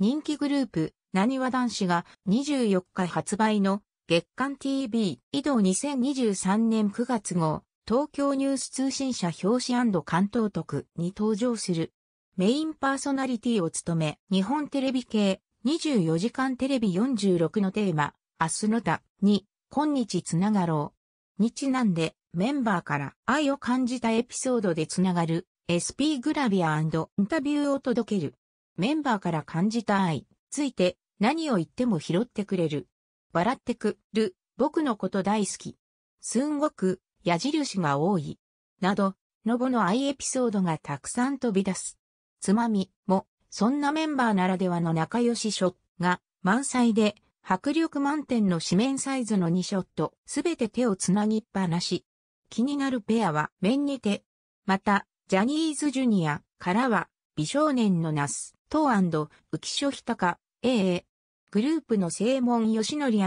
人気グループ、なにわ男子が24日発売の月刊 TV 移動2023年9月号東京ニュース通信社表紙関東特に登場するメインパーソナリティを務め日本テレビ系24時間テレビ46のテーマ明日の他に今日つながろう日なんでメンバーから愛を感じたエピソードでつながる SP グラビアインタビューを届けるメンバーから感じた愛、ついて、何を言っても拾ってくれる。笑ってくる、僕のこと大好き。すんごく、矢印が多い。など、のぼの愛エピソードがたくさん飛び出す。つまみも、そんなメンバーならではの仲良しショットが満載で、迫力満点の紙面サイズの2ショット、すべて手をつなぎっぱなし。気になるペアは面にて。また、ジャニーズジュニアからは美少年のナス、東浮所日高、AA。グループの正門吉典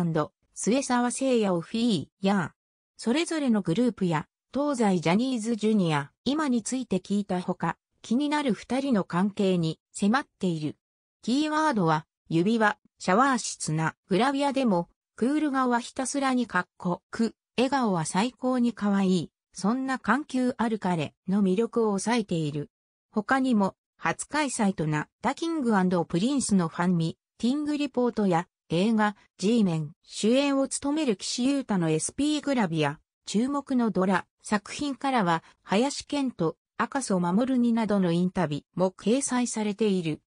末沢聖也オフィー、やそれぞれのグループや、東西ジャニーズジュニア、今について聞いたほか、気になる二人の関係に迫っている。キーワードは、指輪、シャワー室な、グラビアでも、クール顔はひたすらにかっこく、笑顔は最高に可愛い、そんな緩急ある彼の魅力を抑えている。他にも、初開催となったキングプリンスのファンミ、ティングリポートや映画 G メン主演を務める岸優太の SP グラビア、注目のドラ、作品からは林健と赤楚守になどのインタビューも掲載されている。